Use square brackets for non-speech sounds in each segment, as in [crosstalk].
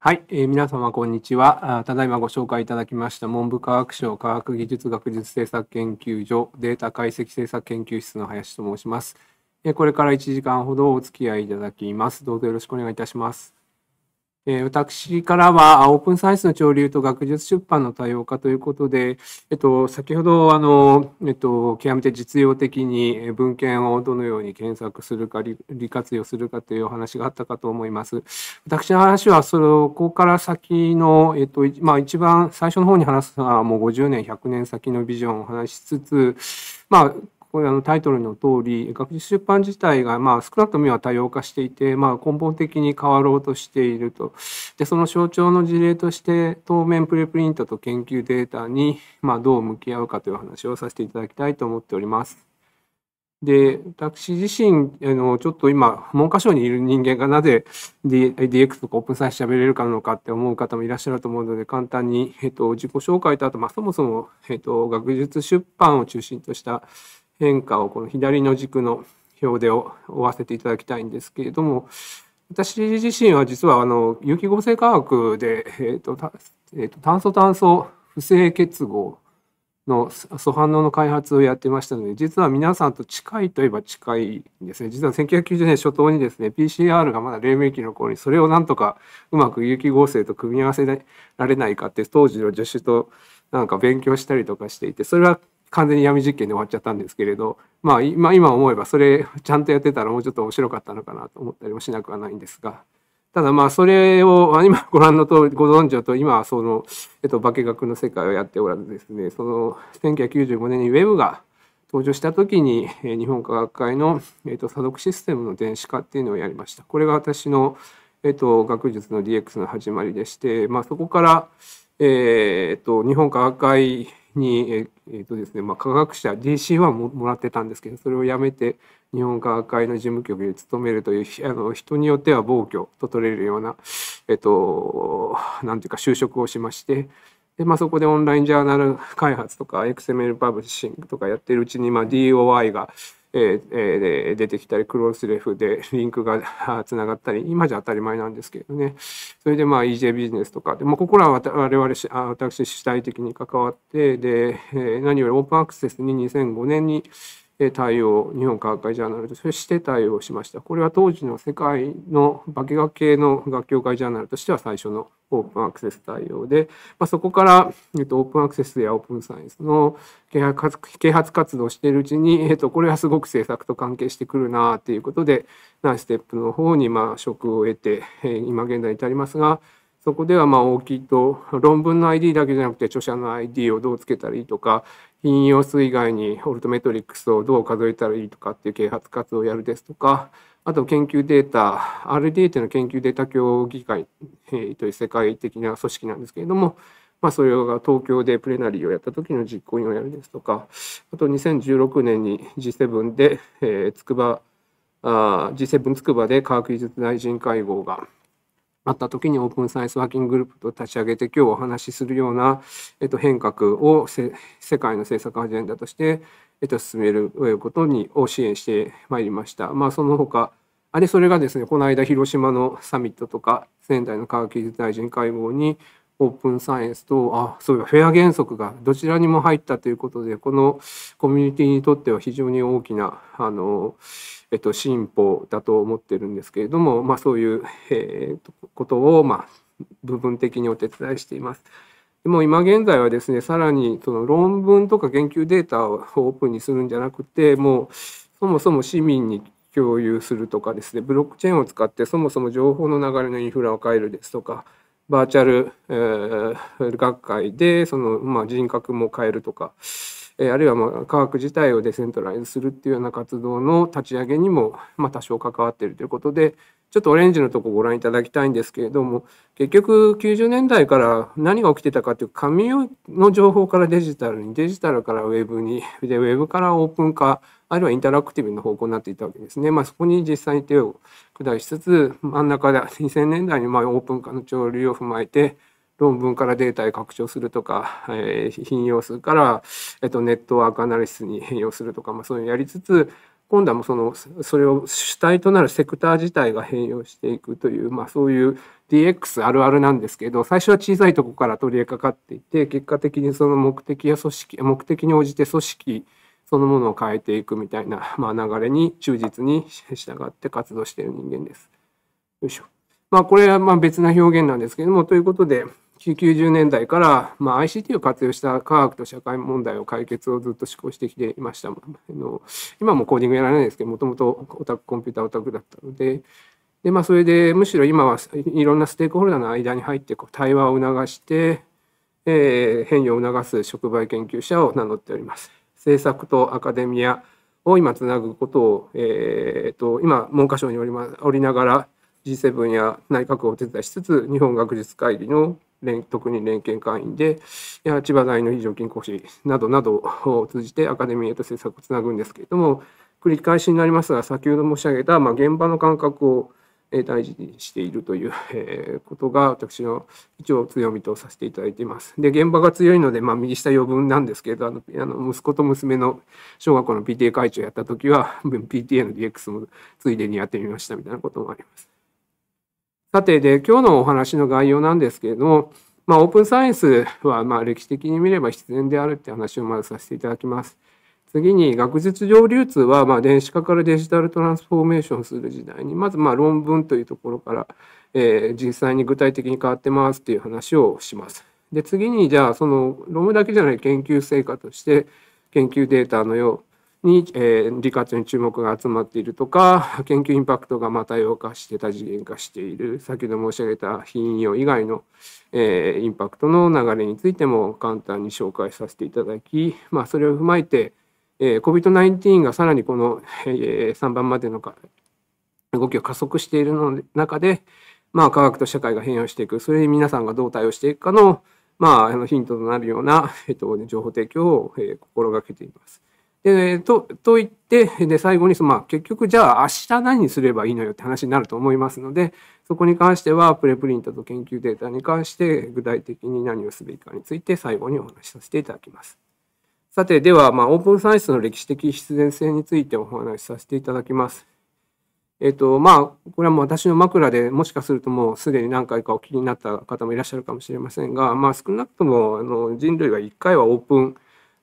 はい、えー、皆様こんにちはただいまご紹介いただきました文部科学省科学技術学術政策研究所データ解析政策研究室の林と申します、えー、これから1時間ほどお付き合いいただきますどうぞよろしくお願いいたしますえ私からは、オープンサイエンスの潮流と学術出版の多様化ということで、えっと、先ほど、あの、えっと、極めて実用的に文献をどのように検索するか、利活用するかというお話があったかと思います。私の話は、そこから先の、えっと、まあ、一番最初の方に話すのは、もう50年、100年先のビジョンを話しつつ、まあ、これあのタイトルの通り学術出版自体がまあ少なくとも多様化していて、まあ、根本的に変わろうとしているとでその象徴の事例として当面プレプリントと研究データにまあどう向き合うかという話をさせていただきたいと思っております。で私自身あのちょっと今文科省にいる人間がなぜ DX とかオープンサインス喋れるかのかって思う方もいらっしゃると思うので簡単に、えっと、自己紹介とあと、まあ、そもそも、えっと、学術出版を中心とした変化をこの左の軸の表で追わせていただきたいんですけれども私自身は実はあの有機合成化学で、えーとえーと、と炭素炭素不正結合の素反応の開発をやってましたので実は皆さんと近いといえば近いんですね実は1990年初頭にですね PCR がまだ黎明期の頃にそれをなんとかうまく有機合成と組み合わせられないかって当時の助手となんか勉強したりとかしていてそれは完全に闇実験で終わっちゃったんですけれど、まあ、今今思えばそれちゃんとやってたらもうちょっと面白かったのかなと思ったりもしなくはないんですが。ただまあそれを今ご覧の通りご存知だと今はその、えっと、化学の世界をやっておらずですねその1995年にウェブが登場した時に日本科学会の、えっと、査読システムの電子化っていうのをやりました。これが私の、えっと、学術の DX の始まりでして、まあ、そこから、えー、っと日本科学会に、えー、えー、とですねまあ、科学者 DC はももらってたんですけどそれをやめて日本科学会の事務局に勤めるというあの人によっては暴挙と取れるようなえっ、ー、と何ていうか就職をしまして。でまあ、そこでオンラインジャーナル開発とか XML パブリッシングとかやってるうちに、まあ、DOI が、えーえ出てきたりクロスレフで [laughs] リンクがつな [laughs] がったり今じゃ当たり前なんですけどねそれでまあ EJ ビジネスとかで、まあ、ここらは我々私主体的に関わってで、えー、何よりオープンアクセスに2005年に対応日本科学会ジャーナルとして対応しましたこれは当時の世界の化学系の学協会ジャーナルとしては最初のオープンアクセス対応で、まあ、そこから、えっと、オープンアクセスやオープンサイエンスの啓発活動をしているうちに、えっと、これはすごく政策と関係してくるなということでナイステップの方にまあ職を得て今現在に至りますがそこではまあ大きいと論文の ID だけじゃなくて著者の ID をどうつけたらいいとか引用数以外にオルトメトリックスをどう数えたらいいとかっていう啓発活動をやるですとかあと研究データ RDA というのは研究データ協議会という世界的な組織なんですけれども、まあ、それが東京でプレナリーをやった時の実行委員をやるですとかあと2016年に G7 で、えー、筑波あ G7 筑波で科学技術大臣会合があった時にオープンサイエンスワーキンググループと立ち上げて今日お話しするような、えっと、変革を世界の政策アジェンダとして、えっと、進めることにを支援してまいりました。まあ、その他あれそれがですねこの間広島のサミットとか仙台の科学技術大臣会合にオープンサイエンスとあそういえばフェア原則がどちらにも入ったということでこのコミュニティにとっては非常に大きなあの、えっと、進歩だと思ってるんですけれども、まあ、そういう、えー、ことを、まあ、部分的にお手伝いしています。でも今現在はですねさらにその論文とか研究データをオープンにするんじゃなくてもうそもそも市民に共有するとかですねブロックチェーンを使ってそもそも情報の流れのインフラを変えるですとかバーチャル、えー、学会でその、まあ、人格も変えるとか、えー、あるいは、まあ、科学自体をデセントライズするっていうような活動の立ち上げにも、まあ、多少関わっているということでちょっとオレンジのとこご覧いただきたいんですけれども結局90年代から何が起きてたかという紙の情報からデジタルにデジタルからウェブにでウェブからオープン化あるいはインタラクティブの方向になっていたわけですね。まあ、そこに実際に手を下しつつ真ん中で2000年代にまオープン化の潮流を踏まえて論文からデータへ拡張するとか、えー、引用するから、えっと、ネットワークアナリスに変容するとか、まあ、そういうのをやりつつ今度はもうそのそれを主体となるセクター自体が変容していくという、まあ、そういう DX あるあるなんですけど最初は小さいとこから取り掛かっていて結果的にその目的や組織目的に応じて組織そのものを変えていくみたいな、[laughs] まあ、流れに忠実に従って活動している人間です。よいしょ。まあ、これはま別な表現なんですけども、ということで、90年代から、ま ICT を活用した科学と社会問題を解決をずっと試行してきていました。あの今もコーディングやらないんですけど、もともとオタク、コンピューターオタクだったので、でまあ、それでむしろ今はいろんなステークホルダーの間に入ってこう対話を促して、えー、変容を促す触媒研究者を名乗っております。政策とアカデミアを今つなぐことを、えーと、今文科省におり,、ま、おりながら G7 や内閣をお手伝いしつつ日本学術会議の連特に連携会員で千葉大の非常勤講師などなどを通じてアカデミーと政策をつなぐんですけれども繰り返しになりますが先ほど申し上げた、まあ、現場の感覚を大事にしているという [laughs] ことが私の一応強みとさせていただいています。で現場が強いので、まあ、右下余分なんですけどあのあの息子と娘の小学校の PTA 会長やった時は PTA の DX もついでにやってみましたみたいなこともあります。さてで今日のお話の概要なんですけれども、まあ、オープンサイエンスはまあ歴史的に見れば必然であるって話をまずさせていただきます。次に学術上流通はまあ電子化からデジタルトランスフォーメーションする時代にまずまあ論文というところから、えー、実際に具体的に変わってますという話をします。で次にじゃあその論文だけじゃない研究成果として研究データのように、えー、理活に注目が集まっているとか研究インパクトがま多様化して多次元化している先ほど申し上げた品用以外の、えー、インパクトの流れについても簡単に紹介させていただき、まあ、それを踏まえてえー、COVID-19 がさらにこの、えー、3番までの動きを加速しているの中で、まあ、科学と社会が変容していく、それに皆さんがどう対応していくかの、まあ、あのヒントとなるような、えっと、情報提供を、えー、心がけています。でとと言ってで最後にその、まあ、結局じゃあ明日何すればいいのよって話になると思いますのでそこに関してはプレプリントと研究データに関して具体的に何をすべきかについて最後にお話しさせていただきます。さてでは、まあ、オープンサイエンスの歴史的必然性についてお話しさせていただきます。えっとまあ、これはもう私の枕でもしかするともうすでに何回かお聞きになった方もいらっしゃるかもしれませんが、まあ、少なくともあの人類は1回はオープン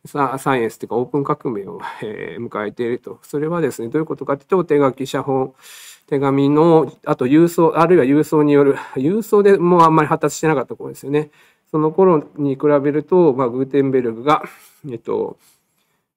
サイエンスというかオープン革命を、えー、迎えているとそれはですねどういうことかというと手書き写本手紙のあと郵送あるいは郵送による郵送でもうあんまり発達してなかった頃ですよねその頃に比べると、まあ、グーテンベルグが、えっと、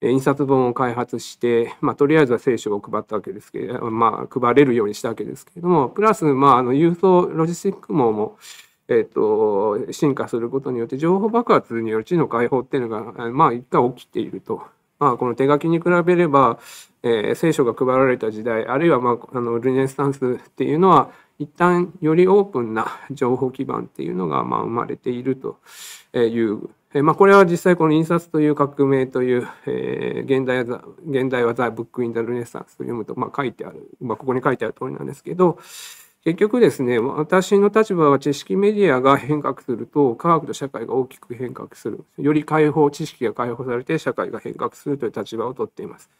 印刷本を開発して、まあ、とりあえずは聖書を配ったわけですけれど、まあ、配れるようにしたわけですけれども、プラス、まあ、あの、郵送ロジスティック網も、えっと、進化することによって、情報爆発による知の解放っていうのが、まあ、一回起きていると。まあ、この手書きに比べれば、えー、聖書が配られた時代、あるいは、まあ、あの、ルネサンスっていうのは、一旦よりオープンな情報基盤っていうのがま生まれているという、えまあ、これは実際この印刷という革命という、え現代は現代はザ・ブック・イン・ザ・ルネサンスと読むと、ま書いてある、まあ、ここに書いてある通りなんですけど結局ですね私の立場は知識メディアが変革すると科学と社会が大きく変革するより解放知識が解放されて社会が変革するという立場をとっています。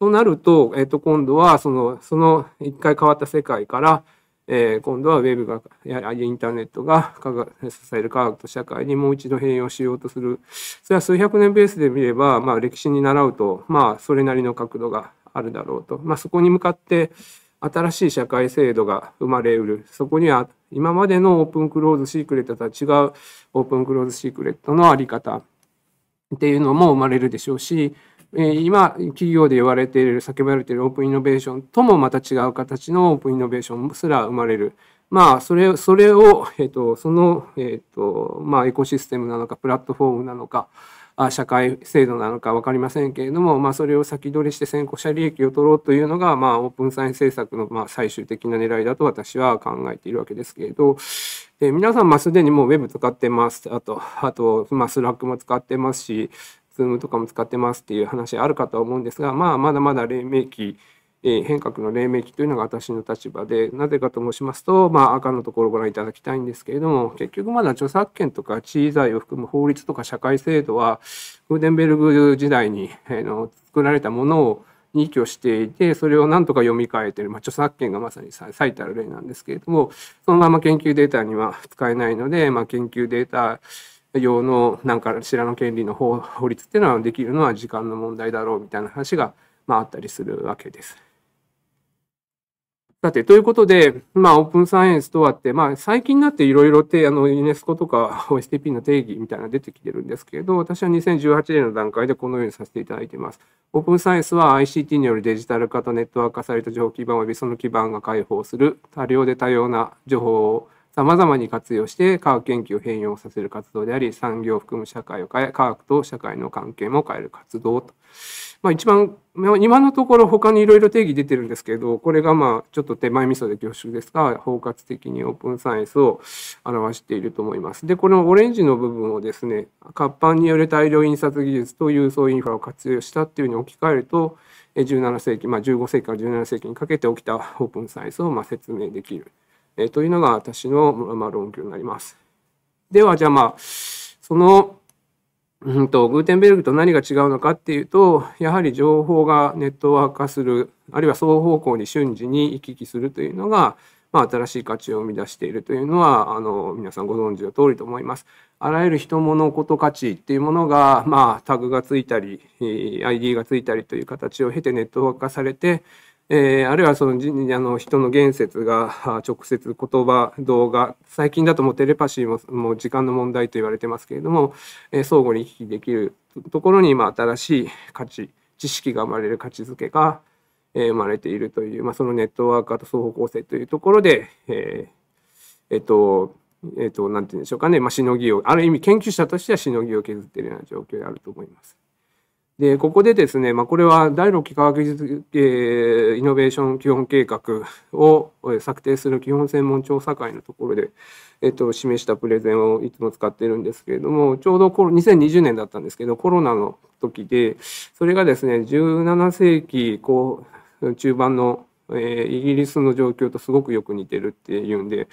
となると、えっと、今度はそのその一回変わった世界からえー、今度はウェブが、やはりインターネットが支える科学と社会にもう一度変容しようとする。それは数百年ベースで見れば、まあ、歴史に習うと、まあ、それなりの角度があるだろうと。まあ、そこに向かって、新しい社会制度が生まれうる。そこには、今までのオープンクローズシークレットとは違うオープンクローズシークレットの在り方っていうのも生まれるでしょうし、今企業で言われている叫ばれているオープンイノベーションともまた違う形のオープンイノベーションすら生まれる。まあ、それそれを、えーと、その、えーとまあ、エコシステムなのかプラットフォームなのかあ社会制度なのか分かりませんけれども、まあ、それを先取りして先行者利益を取ろうというのが、まあ、オープンサイン政策の、まあ、最終的な狙いだと私は考えているわけですけれど。で皆さん、まあ、すでにもう Web 使ってます。あと、あと、まあ、スラックも使ってますし、Zoom とかも使ってますっていう話あるかとは思うんですが、まあ、まだまだ黎明期、え変革の黎明期というのが私の立場でなぜかと申しますと、まあ、赤のところをご覧いただきたいんですけれども結局まだ著作権とか地位財を含む法律とか社会制度はグーデンベルグ時代に、えの作られたものをに居していてそれを何とか読み替えてる、まあ、著作権がまさに最たる例なんですけれどもそのまま研究データには使えないので、まあ、研究データ用の何か知らの権利の法法律っていうのはできるのは時間の問題だろうみたいな話が、まあ、あったりするわけです。さて、ということで、まあ、オープンサイエンスとはって、まあ、最近になっていろいろて、あの、ユネスコとか OSTP の定義みたいなのが出てきてるんですけれど、私は2018年の段階でこのようにさせていただいています。オープンサイエンスは ICT によるデジタル化とネットワーク化された情報基盤及びその基盤が開放する多量で多様な情報をさまざまに活用して科学研究を変容させる活動であり産業を含む社会を変え科学と社会の関係も変える活動と、まあ、一番今のところ他にいろいろ定義出てるんですけどこれがまあちょっと手前味噌で恐縮ですが包括的にオープンサイエンスを表していると思います。でこのオレンジの部分をですね活版による大量印刷技術と郵送インフラを活用したっていうふうに置き換えると17世紀、まあ、15世紀から17世紀にかけて起きたオープンサイエンスをまあ説明できる。えというのが私の、ま論拠になります。ではじゃあまあそのうんとグーテンベルグと何が違うのかっていうとやはり情報がネットワーク化するあるいは双方向に瞬時に行き来するというのが、まあ、新しい価値を生み出しているというのはあの皆さんご存知の通りと思います。あらゆる人物こと価値っていうものが、まあ、タグがついたり ID がついたりという形を経てネットワーク化されてえー、あるいはそのあの人の言説が直接言葉動画最近だともうテレパシーももう時間の問題と言われてますけれども、えー、相互に行き来できるところに新しい価値知識が生まれる価値づけが、え生まれているという、まあ、そのネットワーク化と双方向性というところで、えー、えっ、とえっ、と、なんて言うんでしょうかね、まあ、しのぎを、ある意味研究者としてはしのぎを削っているような状況であると思います。でここでですね、まあ、これは第6期科学技術、えー、イノベーション基本計画を策定する基本専門調査会のところで、えっと、示したプレゼンをいつも使ってるんですけれどもちょうどコロ2020年だったんですけどコロナの時でそれがですね17世紀後中盤の、えー、イギリスの状況とすごくよく似てるっていうんで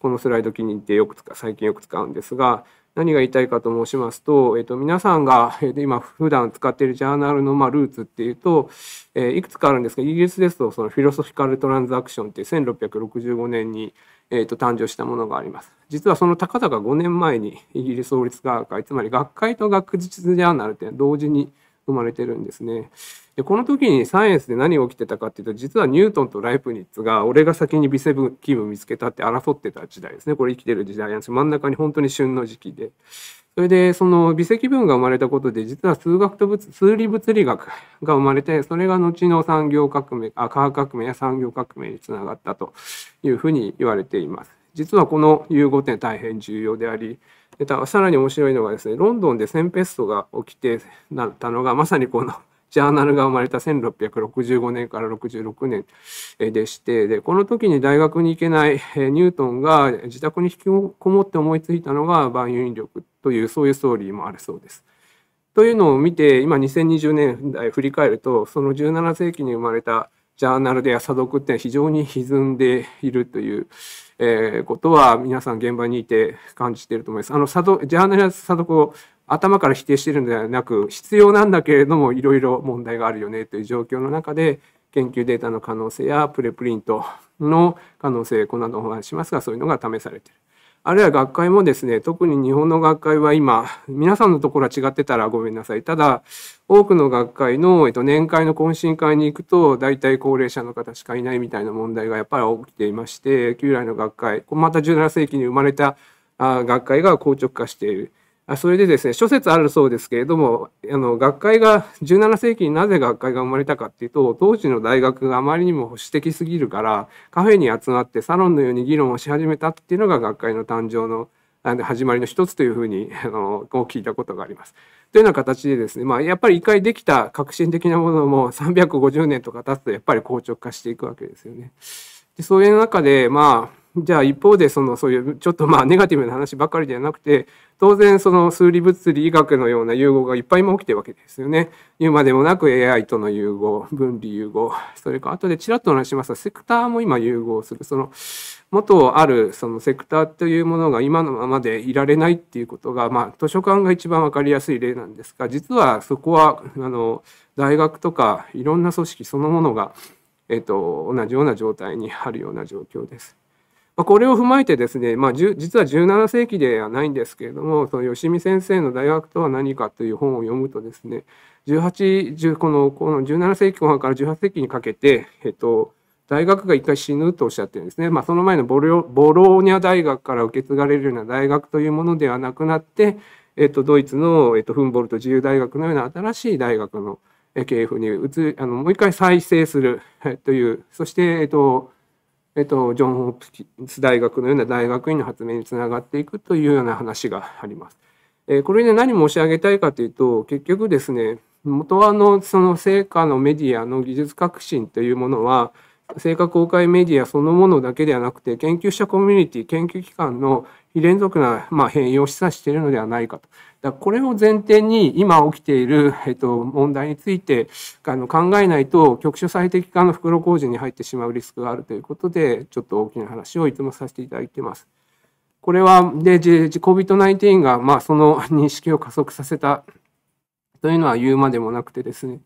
このスライド気に入ってよく使う最近よく使うんですが何が言いたいかと申しますと、えと、皆さんが今普段使っているジャーナルのまルーツっていうと、えいくつかあるんですがイギリスですとそのフィロソフィカル・トランザクションっていう1665年に、えと、誕生したものがあります。実はその高々5年前にイギリス王立学会つまり学会と学術ジャーナルっていうのは同時に生まれてるんですね。でこの時にサイエンスで何が起きてたかっていうと実はニュートンとライプニッツが俺が先に微積分見つけたって争ってた時代ですねこれ生きてる時代なんです真ん中に本当に旬の時期でそれでその微積分が生まれたことで実は数学と物数理物理学が生まれてそれが後の産業革命あ科学革命や産業革命につながったというふうに言われています。実はこの融合点大変重要でありさらに面白いのがですねロンドンでセンペストが起きてなったのがまさにこのジャーナルが生まれた1665年から66年でしてでこの時に大学に行けないニュートンが自宅に引きこもって思いついたのが万有引力というそういうストーリーもあるそうです。というのを見て今2020年代振り返るとその17世紀に生まれたジャーナルで査読って非常に歪んでいるという、えー、ことは皆さん現場にいて感じていると思います。あのジャーナルやを頭から否定してるのではなく必要なんだけれどもいろいろ問題があるよねという状況の中で研究データの可能性やプレプリントの可能性この後お話しますがそういうのが試されてる。あるいは学会もですね、特に日本の学会は今、皆さんのところは違ってたらごめんなさい。ただ、多くの学会の、えっと、年会の懇親会に行くと、大体高齢者の方しかいないみたいな問題がやっぱり起きていまして、旧来の学会、また17世紀に生まれた学会が硬直化している。それでですね、諸説あるそうですけれども、あの学会が、17世紀になぜ学会が生まれたかっていうと、当時の大学があまりにも保守的すぎるから、カフェに集まってサロンのように議論をし始めたっていうのが学会の誕生の始まりの一つというふうにあの聞いたことがあります。というような形でですね、まあ、やっぱり一回できた革新的なものも350年とか経つとやっぱり硬直化していくわけですよね。でそういう中で、まあ、[laughs] じゃあ一方でそのそういうちょっとまあネガティブな話ばかりではなくて当然その数理物理医学のような融合がいっぱい今起きてるわけですよね。言うまでもなく AI との融合分離融合それから後でちらっと話しますがセクターも今融合するその元あるそのセクターというものが今のままでいられないっていうことが、まあ、図書館が一番分かりやすい例なんですが実はそこはあの大学とかいろんな組織そのものが、えっと、同じような状態にあるような状況です。まあ、これを踏まえてですね、まあ、実は17世紀ではないんですけれどもその吉見先生の「大学とは何か」という本を読むとですね18このこの17世紀後半から18世紀にかけて、えっと、大学が一回死ぬとおっしゃってるんですね、まあ、その前のボロボローニャ大学から受け継がれるような大学というものではなくなって、えっと、ドイツの、えっと、フンボルト自由大学のような新しい大学の系譜に移あのもう一回再生するというそして、えっとえっと、ジョン・ホプキンス大学のような大学院の発明につながっていくというような話があります。えこれで何申し上げたいかというと結局ですね元はのその成果のメディアの技術革新というものは成果公開メディアそのものだけではなくて研究者コミュニティ研究機関の非連続な、まあ、変容を示唆しているのではないかと。だこれを前提に今起きている、えっと、問題についてあの考えないと局所最適化の袋工事に入ってしまうリスクがあるということでちょっと大きな話をいつもさせていただいてます。これはで COVID-19 がまあその認識を加速させたというのは言うまでもなくてですね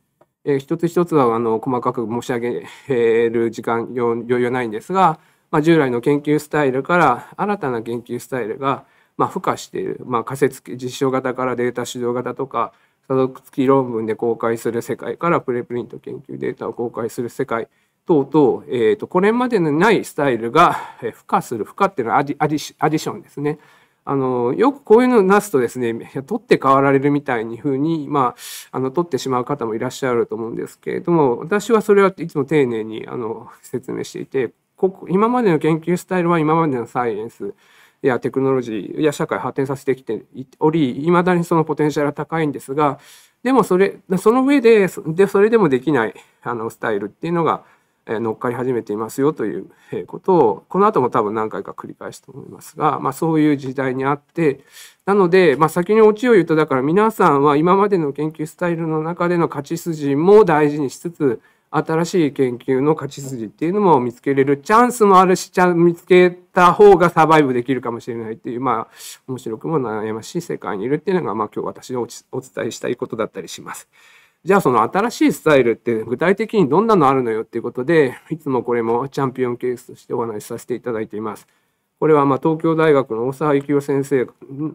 えー、一つ一つはあの細かく申し上げる時間余裕ないんですが、まあ、従来の研究スタイルから新たな研究スタイルが、まあ、付加している、まあ、仮説実証型からデータ主導型とか査読付き論文で公開する世界からプレプリント研究データを公開する世界等々、えーと、これまでのないスタイルが付加する付加っていうのはアディアディションですね。あの、よくこういうのをなすとですね、取って代わられるみたいに風に、まあ、あの、取ってしまう方もいらっしゃると思うんですけれども、私はそれはいつも丁寧に、あの、説明していて、ここ、今までの研究スタイルは今までのサイエンスやテクノロジーや社会発展させてきており、いまだにそのポテンシャルは高いんですが、でもそれ、その上で、で、それでもできない、あの、スタイルっていうのが、乗っかり始めていますよということをこの後も多分何回か繰り返すと思いますが、まあ、そういう時代にあってなので、まあ、先にオチを言うとだから皆さんは今までの研究スタイルの中での勝ち筋も大事にしつつ新しい研究の勝ち筋っていうのも見つけれるチャンスもあるし見つけた方がサバイブできるかもしれないっていうまあ面白くも悩ましい世界にいるっていうのが、まあ、今日私のお伝えしたいことだったりします。じゃあその新しいスタイルって具体的にどんなのあるのよっていうことで、いつもこれもチャンピオンケースとしてお話しさせていただいています。これはま東京大学の大沢幸雄先生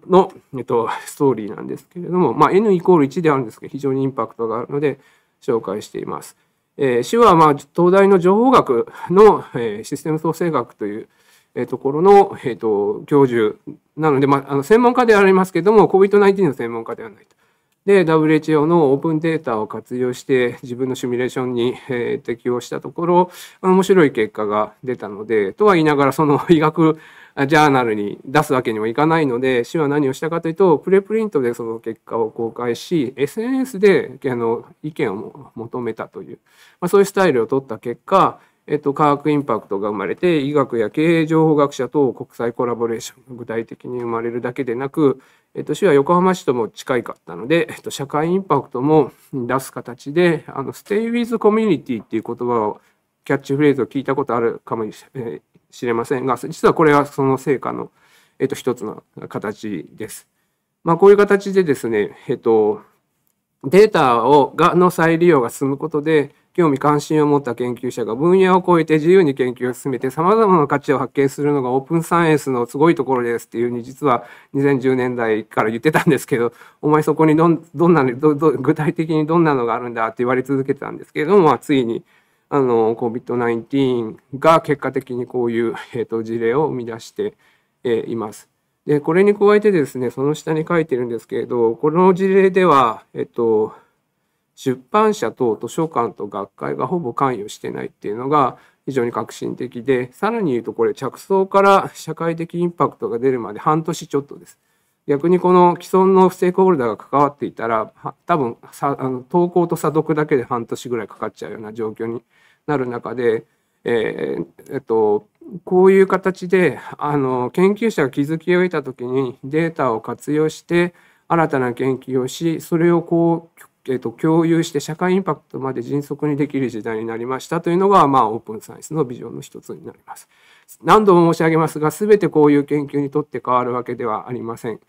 の、えっと、ストーリーなんですけれども、まあ、N イコール1であるんですけど、非常にインパクトがあるので紹介しています。えー、主はま東大の情報学の、えシステム創生学という、えところの、えー、と教授なので、まあ、あの専門家ではありますけども、COVID-19 の専門家ではないと。で WHO のオープンデータを活用して自分のシミュレーションに、えー、適用したところ面白い結果が出たのでとは言いながらその [laughs] 医学ジャーナルに出すわけにもいかないので市は何をしたかというとプレプリントでその結果を公開し SNS であの意見を求めたという、まあ、そういうスタイルを取った結果えっと、科学インパクトが生まれて、医学や経営情報学者と国際コラボレーションが具体的に生まれるだけでなく、えっと、市は横浜市とも近いかったので、えっと、社会インパクトも出す形で、あの、ステイ・ウィズ・コミュニティ」っていう言葉を、キャッチフレーズを聞いたことあるかもしれませんが、実はこれはその成果の、えっと、一つの形です。まあ、こういう形でですね、えっと、データをがの再利用が進むことで、興味関心を持った研究者が分野を超えて自由に研究を進めて様々な価値を発見するのがオープンサイエンスのすごいところですっていうふうに実は2010年代から言ってたんですけどお前そこにどんどんなどど具体的にどんなのがあるんだって言われ続けてたんですけれども、まあ、ついに COVID-19 が結果的にこういう、えーと事例を生み出して、えー、います。でこれに加えてですねその下に書いてるんですけれどこの事例ではえっ、ー、と出版社と図書館と学会がほぼ関与してないっていうのが非常に革新的でさらに言うとこれ着想から社会的インパクトが出るまで半年ちょっとです。逆にこの既存のステークホルダーが関わっていたら多分さあの投稿と査読だけで半年ぐらいかかっちゃうような状況になる中で、えー、えっと、こういう形であの研究者が気づきを得た時にデータを活用して新たな研究をしそれをこうえーと、共有して社会インパクトまで迅速にできる時代になりましたというのが、まあ、オープンサイエンスのビジョンの一つになります。何度も申し上げますが全てこういう研究にとって変わるわけではありません。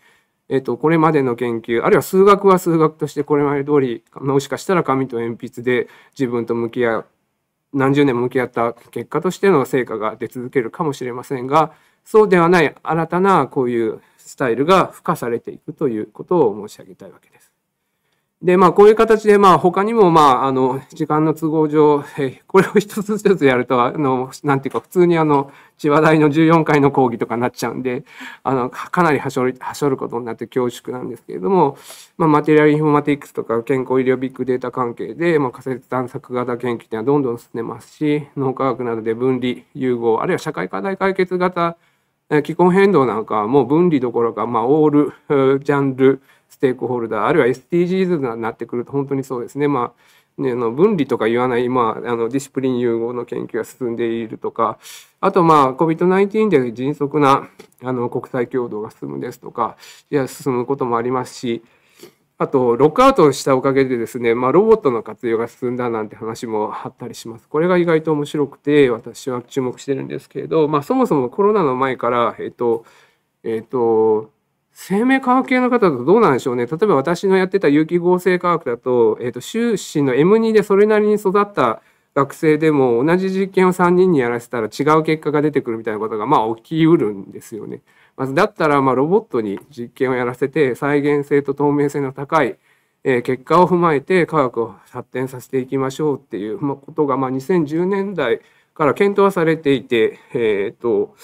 えっと、これまでの研究あるいは数学は数学としてこれまで通りもしかしたら紙と鉛筆で自分と向き合う何十年も向き合った結果としての成果が出続けるかもしれませんがそうではない新たなこういうスタイルが付加されていくということを申し上げたいわけです。で、まあ、こういう形で、まあ、他にも、まあ、あの、時間の都合上、えこれを一つずつやると、あの、なんていうか、普通にあの、千葉大の14回の講義とかになっちゃうんで、あの、かなりはしょる、はしょることになって恐縮なんですけれども、まあ、マテリアルインフォマティクスとか健康医療ビッグデータ関係で、まあ、仮説探索型研究っていうのはどんどん進んでますし、脳科学などで分離、融合、あるいは社会課題解決型、気候変動なんかはもう分離どころか、まあ、オール、ジャンル、テークホルダーあるいは SDGs になってくると本当にそうですねまあねの分離とか言わない、まあ、あのディシプリン融合の研究が進んでいるとかあとまあ COVID-19 で迅速なあの国際共同が進むですとかいや進むこともありますしあと、ロックアウトしたおかげでですね、まあ、ロボットの活用が進んだなんて話もあったりします。これが意外と面白くて、私は注目してるんですけれど、まあ、そもそもコロナの前から、えっと、えっと、生命科学系の方だとどうなんでしょうね。例えば私のやってた有機合成科学だと、えっ、ー、と、修士の M2 でそれなりに育った学生でも同じ実験を3人にやらせたら違う結果が出てくるみたいなことが、まあ、起きうるんですよね。まず、だったら、まあ、ロボットに実験をやらせて、再現性と透明性の高い、えー、結果を踏まえて科学を発展させていきましょうっていうことが、まあ、2010年代から検討はされていて、えっ、ー、と、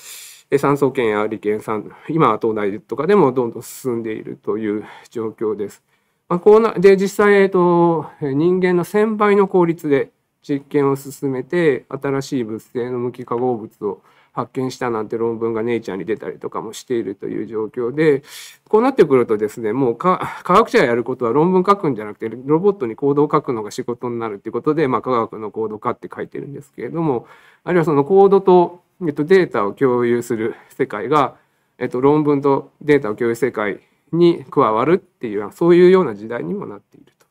産総研や理研さん今は東大とかでもどんどん進んでいるという状況です。まあ、こうなで実際、えっと、人間の1,000倍の効率で実験を進めて新しい物性の無機化合物を発見したなんて論文がネイチャーに出たりとかもしているという状況でこうなってくるとですねもう科学者がやることは論文書くんじゃなくてロボットに行動を書くのが仕事になるっていうことで、まあ、科学の行動化って書いてるんですけれどもあるいはそのコードとえっと、データを共有する世界が、えっと、論文とデータを共有世界に加わるっていうそういうような時代にもなっていると、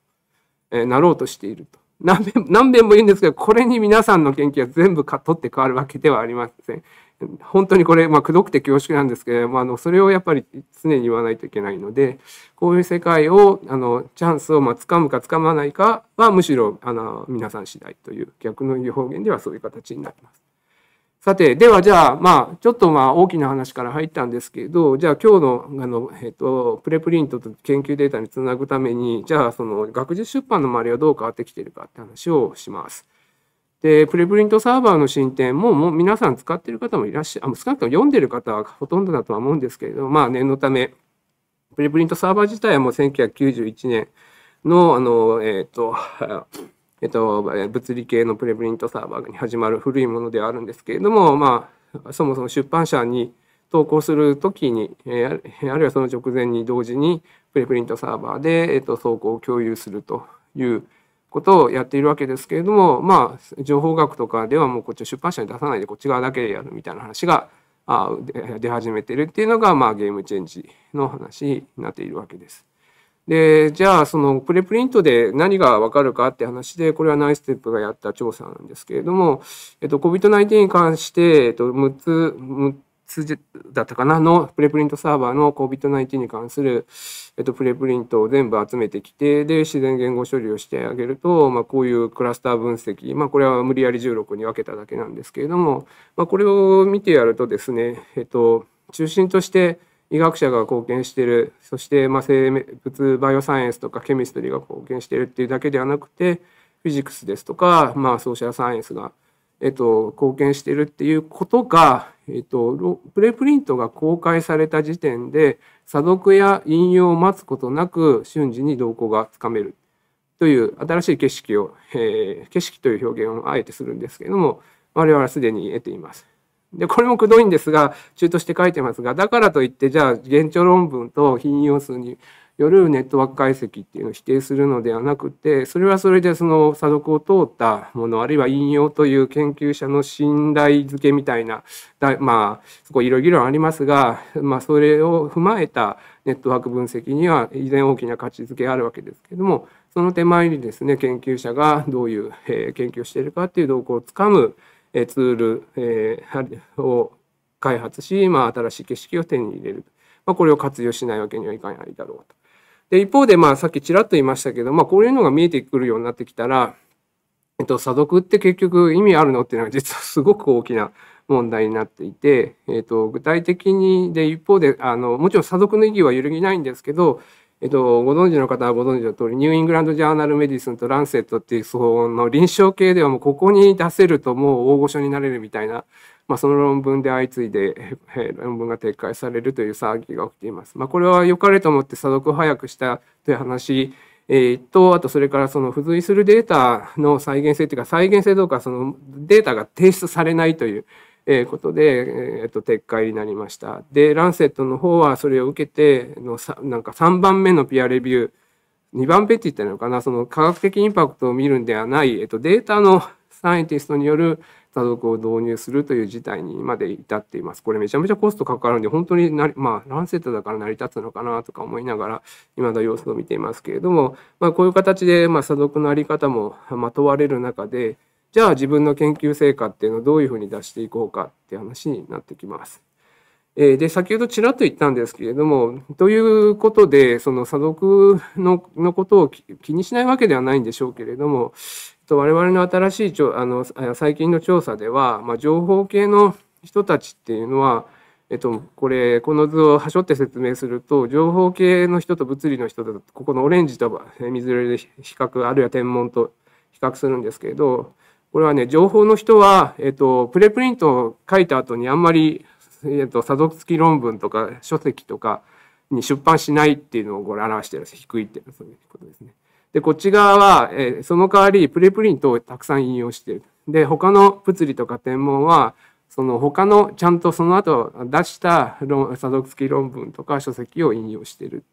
えー、なろうとしていると何遍何遍も言うんですけどこれに皆さんの研究は全部か取って変わるわけではありません本当にこれ、まあ、くどくて恐縮なんですけれどもあのそれをやっぱり常に言わないといけないのでこういう世界をあのチャンスをまあ掴むか掴まないかはむしろあの皆さん次第という逆の表現ではそういう形になります。さて、ではじゃあ、まあ、ちょっとまあ大きな話から入ったんですけど、じゃあ今日のあの、えっと、プレプリントと研究データにつなぐために、じゃあその学術出版の周りはどう変わってきているかって話をします。で、プレプリントサーバーの進展も、もう皆さん使っている方もいらっしゃる、少なくとも読んでる方はほとんどだとは思うんですけれど、まあ念のため、プレプリントサーバー自体はもう1991年の、あの、えっ、と、えっと、物理系のプレプリントサーバーに始まる古いものではあるんですけれども、まあ、そもそも出版社に投稿するときに、えあるいはその直前に同時にプレプリントサーバーで、えっと、走行を共有するということをやっているわけですけれども、まあ、情報学とかではもうこっち出版社に出さないでこっち側だけでやるみたいな話が出始めてるっていうのが、まあ、ゲームチェンジの話になっているわけです。で、じゃあ、そのプレプリントで何がわかるかって話で、これはナイステップがやった調査なんですけれども、えっと、COVID-19 に関して、えっと、6つ、6つだったかなのプレプリントサーバーの COVID-19 に関する、えっと、プレプリントを全部集めてきて、で、自然言語処理をしてあげると、まあ、こういうクラスター分析、まあ、これは無理やり16に分けただけなんですけれども、まあ、これを見てやるとですね、えっと、中心として、医学者が貢献してるそしてまあ生物バイオサイエンスとかケミストリーが貢献してるっていうだけではなくてフィジクスですとか、まあ、ソーシャルサイエンスが、えっと、貢献してるっていうことが、えっと、プレプリントが公開された時点で査読や引用を待つことなく瞬時に動向がつかめるという新しい景色を、えー、景色という表現をあえてするんですけれども我々はすでに得ています。で、これもくどいんですが、中として書いてますが、だからといって、じゃあ、現状論文と引用数によるネットワーク解析っていうのを否定するのではなくて、それはそれでその査読を通ったもの、あるいは引用という研究者の信頼づけみたいな、だまあ、そこいろいろありますが、まあ、それを踏まえたネットワーク分析には依然大きな価値づけがあるわけですけれども、その手前にですね、研究者がどういう、えー、研究をしているかっていう動向をつかむえツール、えー、を開発し、まあ、新しい景色を手に入れる、まあ、これを活用しないわけにはいかないだろうと。で一方で、まあ、さっきちらっと言いましたけど、まあ、こういうのが見えてくるようになってきたら、えっと、査読って結局意味あるのっていうのは実はすごく大きな問題になっていて、えっと、具体的にで一方であのもちろん査読の意義は揺るぎないんですけどえっと、ご存知の方はご存知の通り、ニューイングランド・ジャーナル・メディスンとランセットっていう、その臨床系ではもうここに出せるともう大御所になれるみたいな、まあ、その論文で相次いで、え論文が撤回されるという騒ぎが起きています。まあ、これは良かれと思って査読を早くしたという話、えー、と、あとそれからその付随するデータの再現性というか、再現性どうかそのデータが提出されないという、えー、ことで、えー、と撤回になりました。で、ランセットの方はそれを受けての、さ、なんか3番目のピアレビュー、2番目って言ったのかな、その科学的インパクトを見るんではない、えー、とデータのサイエンティストによる多読を導入するという事態にまで至っています。これめちゃめちゃコストかかるんで、本当になり、まあ、ランセットだから成り立つのかなとか思いながら、今の様子を見ていますけれども、まあ、こういう形で、まあ、査読のあり方も、まあ、問われる中で、じゃあ自分の研究成果っていうのをどういうふうに出していこうかって話になってきます。で先ほどちらっと言ったんですけれどもということでその査読ののことを気にしないわけではないんでしょうけれども我々の新しいあの最近の調査では、まあ、情報系の人たちっていうのは、えっと、これこの図をはしょって説明すると情報系の人と物理の人だとここのオレンジと水色で比較あるいは天文と比較するんですけれどこれはね、情報の人は、えっと、プレプリントを書いた後にあんまり、えっと、査読付き論文とか書籍とかに出版しないっていうのをこれ表してるんです。低いっていうのはそういうことですね。で、こっち側は、えー、その代わりプレプリントをたくさん引用してる。で、他の物理とか天文は、その他のちゃんとその後出した査読付き論文とか書籍を引用してる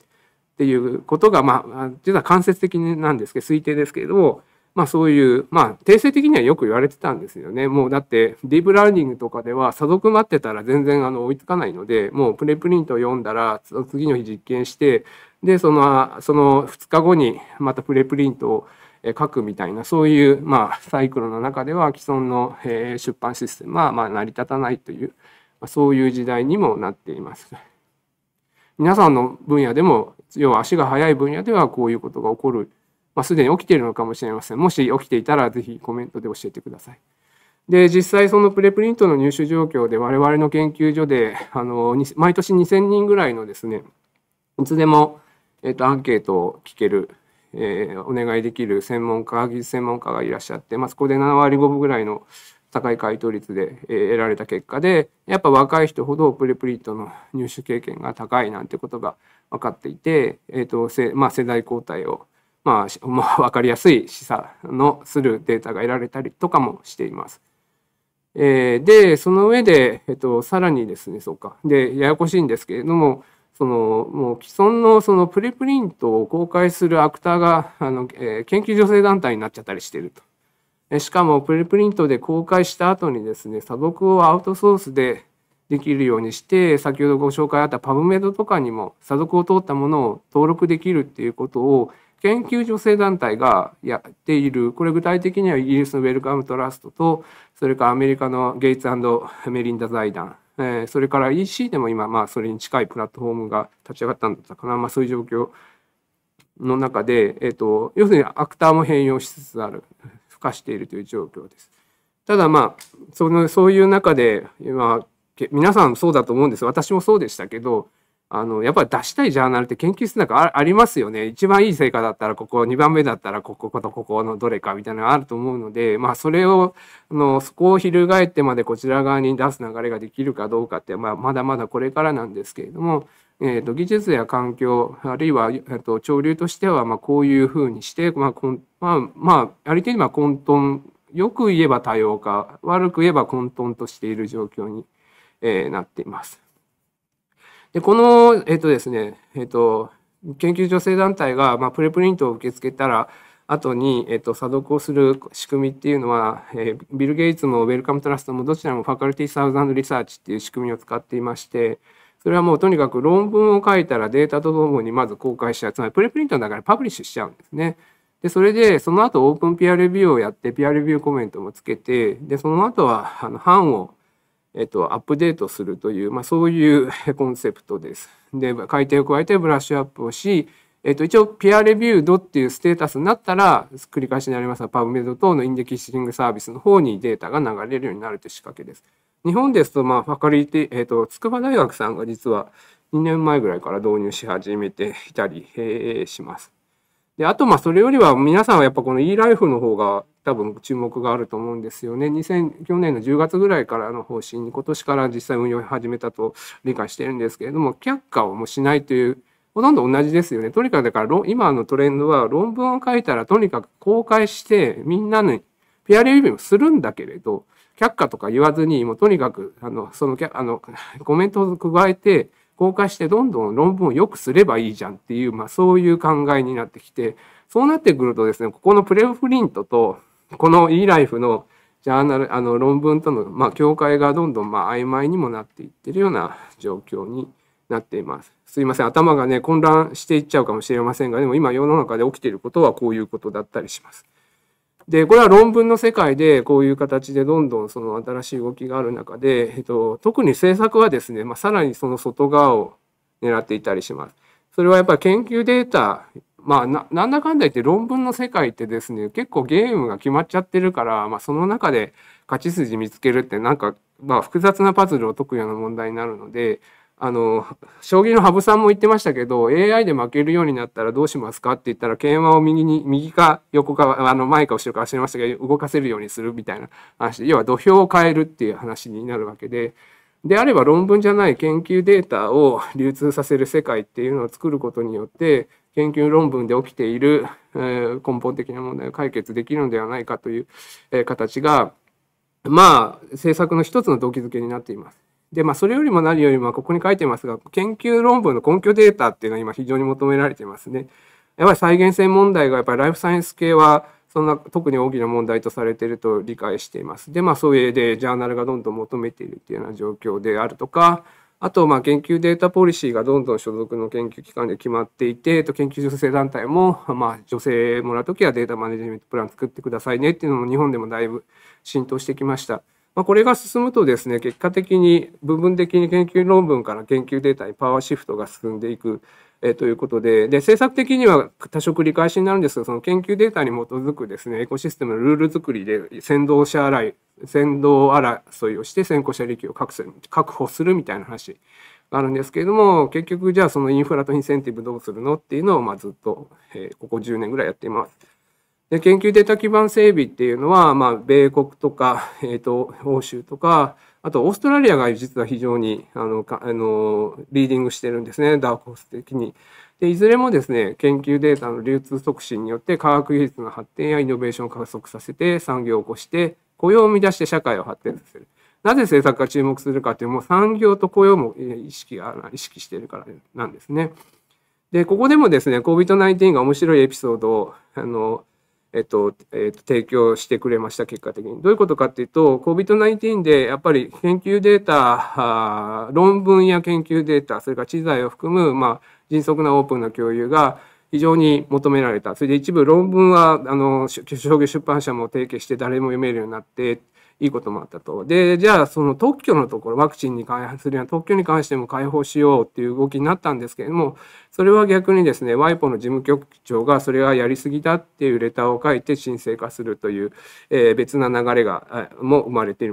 っていうことが、まあ、実は間接的なんですけど、推定ですけれども、まあそういう、まあ定性的にはよく言われてたんですよね。もうだってディープラーニングとかでは査読待ってたら全然あの追いつかないので、もうプレプリントを読んだら次の日実験して、で、その、その2日後にまたプレプリントを書くみたいな、そういう、まあサイクルの中では既存の出版システムはまあ成り立たないという、そういう時代にもなっています。皆さんの分野でも、要は足が速い分野ではこういうことが起こる。まあ、すでに起きているのかもしれません。もし起きていたら、ぜひコメントで教えてください。で、実際そのプレプリントの入手状況で、我々の研究所で、あの、毎年2000人ぐらいのですね、いつでも、えっと、アンケートを聞ける、えー、お願いできる専門家、技術専門家がいらっしゃって、まあ、そこで7割5分ぐらいの高い回答率で、えー、得られた結果で、やっぱ若い人ほどプレプリントの入手経験が高いなんてことが分かっていて、えっ、ー、と、まあ、世代交代をまあ、[laughs] まあ、分かりやすい示唆のするデータが得られたりとかもしています。えー、で、その上で、えっと、さらにですね、そうか。で、ややこしいんですけれども、その、もう既存のそのプレプリントを公開するアクターが、あの、えー、研究助成団体になっちゃったりしてると。しかも、プレプリントで公開した後にですね、査読をアウトソースでできるようにして、先ほどご紹介あったパブメドとかにも、査読を通ったものを登録できるっていうことを、研究女性団体がやっているこれ具体的にはイギリスのウェルカム・トラストとそれからアメリカのゲイツメリンダ財団、えそれから EC でも今、まあ、それに近いプラットフォームが立ち上がったんだったかな、まあ、そういう状況の中で、えっと、要するにアクターも変容しつつある付加しているという状況です。ただまあそのそういう中で今皆さんそうだと思うんです私もそうでしたけどあの、やっぱり出したいジャーナルって研究室なんかありますよね。一番いい成果だったらここ、2番目だったらここ、ことここのどれかみたいなのがあると思うので、まあそれを、あの、そこを翻ってまでこちら側に出す流れができるかどうかって、まあまだまだこれからなんですけれども、えー、と技術や環境あるいは、えー、と潮流としてはまあこういうふうにして、まあこんまあまあ、ある程度あ混沌よく言えば多様化悪く言えば混沌としている状況に、えー、なっています。でこの、えっとですねえっと、研究助成団体が、まあ、プレプリントを受け付けたら後に、えっと、査読をする仕組みっていうのは、えー、ビル・ゲイツもウェルカム・トラストもどちらもファカルティ・サウザンド・リサーチっていう仕組みを使っていましてそれはもうとにかく論文を書いたらデータとともにまず公開しちゃうつまりプレプリントの中でパブリッシュしちゃうんですね。でそれでその後オープンピアレビューをやってピアレビューコメントもつけてでその後はあの版をえっと、アップデートするという、まあ、そういう [laughs] コンセプトです。で、改定を加えてブラッシュアップをし、えっと、一応、ピアレビュードっていうステータスになったら、繰り返しになりますが、パブメド等のインデキシングサービスの方にデータが流れるようになるという仕掛けです。日本ですと、まあ、ファカリティ、えっと、筑波大学さんが実は2年前ぐらいから導入し始めていたり、えします。で、あと、まあ、それよりは皆さんはやっぱこの e-life の方が多分注目があると思うんですよね。2000去年の10月ぐらいからの方針に今年から実際運用始めたと理解してるんですけれども却下をもうしないというほとんど同じですよね。とにかくだから今のトレンドは論文を書いたらとにかく公開してみんなにペアレビューもするんだけれど却下とか言わずにもうとにかくあのそのあのコメントを加えて公開してどんどん論文を良くすればいいじゃんっていう、まあ、そういう考えになってきてそうなってくるとですねここのプレフリントとこの eLife のジャーナルあの論文との、まあ、境界がどんどんまあ曖昧にもなっていってるような状況になっています。すいません頭がね混乱していっちゃうかもしれませんがでも今世の中で起きていることはこういうことだったりします。でこれは論文の世界でこういう形でどんどんその新しい動きがある中で、えっと、特に政策はですね、まあ、さらにその外側を狙っていたりします。それはやっぱり研究データまあな、なんだかんだ言って論文の世界ってですね、結構ゲームが決まっちゃってるから、まあ、その中で勝ち筋見つけるってなんか、まあ、複雑なパズルを解くような問題になるので、あの、将棋の羽生さんも言ってましたけど、AI で負けるようになったらどうしますかって言ったら、桂馬を右に、右か横か、あの、前か後ろか走れましたけど、動かせるようにするみたいな話で、要は土俵を変えるっていう話になるわけで、であれば論文じゃない研究データを流通させる世界っていうのを作ることによって、研究論文で起きている、え根本的な問題を解決できるのではないかという、え形が、まあ、政策の一つの動機づけになっています。で、まあ、それよりも何よりも、ここに書いてますが、研究論文の根拠データっていうのは今非常に求められていますね。やっぱり再現性問題が、やっぱりライフサイエンス系は、そんな特に大きな問題とされていると理解しています。で、まあ、それでジャーナルがどんどん求めているっていうような状況であるとか、あと、まあ、研究データポリシーがどんどん所属の研究機関で決まっていて、研究女性団体も、[laughs] まあ、女性もらうときはデータマネジメントプラン作ってくださいねっていうのも日本でもだいぶ浸透してきました。まあ、これが進むとですね、結果的に部分的に研究論文から研究データにパワーシフトが進んでいくえということで、で、政策的には多色繰り返しになるんですが、その研究データに基づくですね、エコシステムのルール作りで先導者洗い、先導争いをして先行者利益を確保するみたいな話があるんですけれども、結局じゃあそのインフラとインセンティブどうするのっていうのを、まずっと、えここ10年ぐらいやっています。で研究データ基盤整備っていうのは、まあ、米国とか、えーと、と欧州とか、あと、オーストラリアが実は非常に、あの、かあのリーディングしてるんですね、ダークホース的に。で、いずれもですね、研究データの流通促進によって科学技術の発展やイノベーションを加速させて、産業を起こして、雇用を生み出して社会を発展させる。なぜ政策が注目するかという、もう産業と雇用も意識が、意識しているからなんですね。で、ここでもですね、COVID-19 が面白いエピソードを、あの、えっと、えっと、提供してくれました、結果的に。どういうことかっていうと、COVID-19 でやっぱり研究データ、論文や研究データ、それから知財を含む、まあ、迅速なオープンな共有が非常に求められた。それで一部論文は、あの、商業出版社も提携して誰も読めるようになっていいこともあったと。で、じゃあ、その特許のところ、ワクチンに開発するような特許に関しても開放しようっていう動きになったんですけれども、それは逆にですね、ワイポの事務局長がそれはやりすぎだっていうレターを書いて申請化するという、えー、別な流れが、も生まれてい